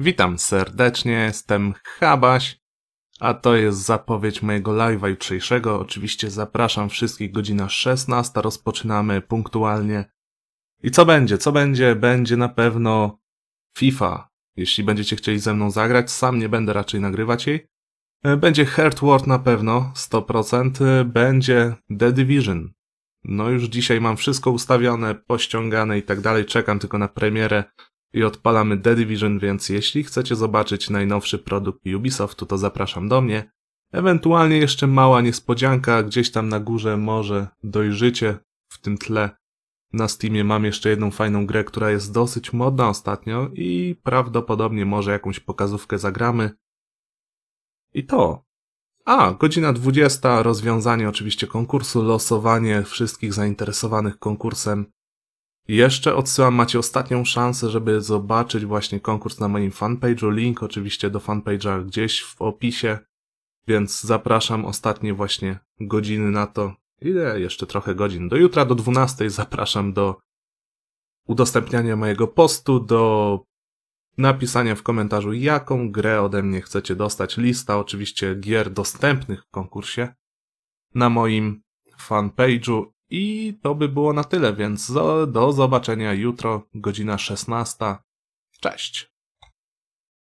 Witam serdecznie, jestem Habaś, a to jest zapowiedź mojego live'a jutrzejszego. Oczywiście zapraszam wszystkich, godzina 16, rozpoczynamy punktualnie. I co będzie? Co będzie? Będzie na pewno FIFA. Jeśli będziecie chcieli ze mną zagrać, sam nie będę raczej nagrywać jej. E, będzie Hurt World na pewno, 100%. E, będzie The Division. No już dzisiaj mam wszystko ustawione, pościągane i tak dalej. Czekam tylko na premierę i odpalamy The Division, więc jeśli chcecie zobaczyć najnowszy produkt Ubisoftu, to zapraszam do mnie. Ewentualnie jeszcze mała niespodzianka, gdzieś tam na górze może dojrzycie w tym tle. Na Steamie mam jeszcze jedną fajną grę, która jest dosyć modna ostatnio i prawdopodobnie może jakąś pokazówkę zagramy. I to. A, godzina 20, rozwiązanie oczywiście konkursu, losowanie wszystkich zainteresowanych konkursem jeszcze odsyłam, macie ostatnią szansę, żeby zobaczyć właśnie konkurs na moim fanpage'u. Link oczywiście do fanpage'a gdzieś w opisie, więc zapraszam ostatnie właśnie godziny na to. Ile jeszcze trochę godzin? Do jutra, do 12 zapraszam do udostępniania mojego postu, do napisania w komentarzu, jaką grę ode mnie chcecie dostać. Lista oczywiście gier dostępnych w konkursie na moim fanpage'u i to by było na tyle, więc do zobaczenia jutro, godzina 16. Cześć!